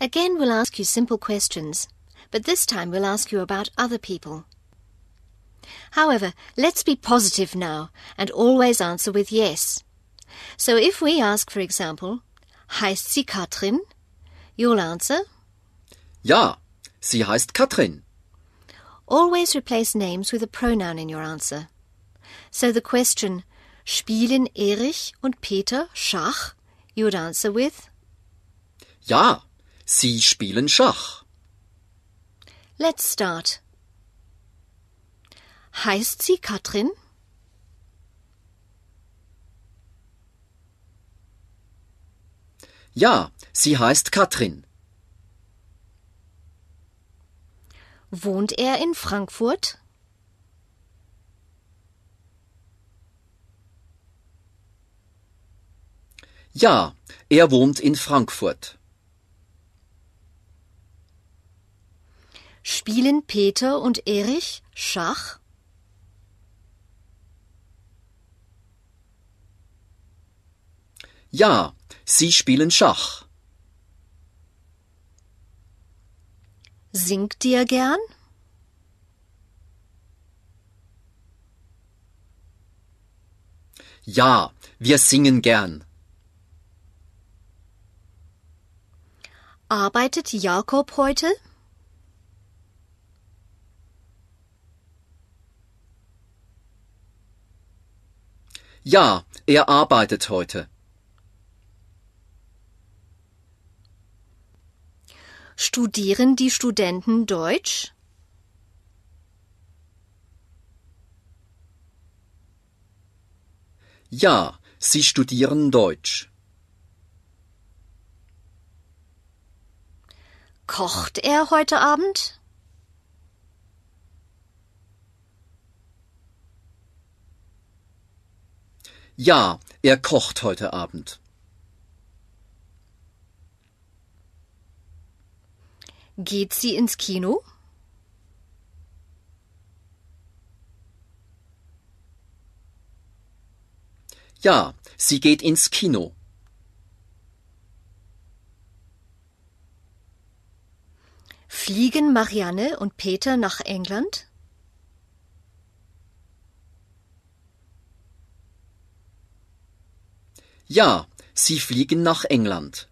Again, we'll ask you simple questions, but this time we'll ask you about other people. However, let's be positive now and always answer with yes. So if we ask, for example, heißt sie Katrin? You'll answer, Ja, sie heißt Katrin. Always replace names with a pronoun in your answer. So the question, spielen Erich und Peter Schach? You would answer with, Ja, Sie spielen Schach. Let's start. Heißt sie Katrin? Ja, sie heißt Katrin. Wohnt er in Frankfurt? Ja, er wohnt in Frankfurt. Spielen Peter und Erich Schach? Ja, sie spielen Schach. Singt ihr gern? Ja, wir singen gern. Arbeitet Jakob heute? Ja, er arbeitet heute. Studieren die Studenten Deutsch? Ja, sie studieren Deutsch. Kocht er heute Abend? Ja, er kocht heute Abend. Geht sie ins Kino? Ja, sie geht ins Kino. Fliegen Marianne und Peter nach England? Ja, sie fliegen nach England.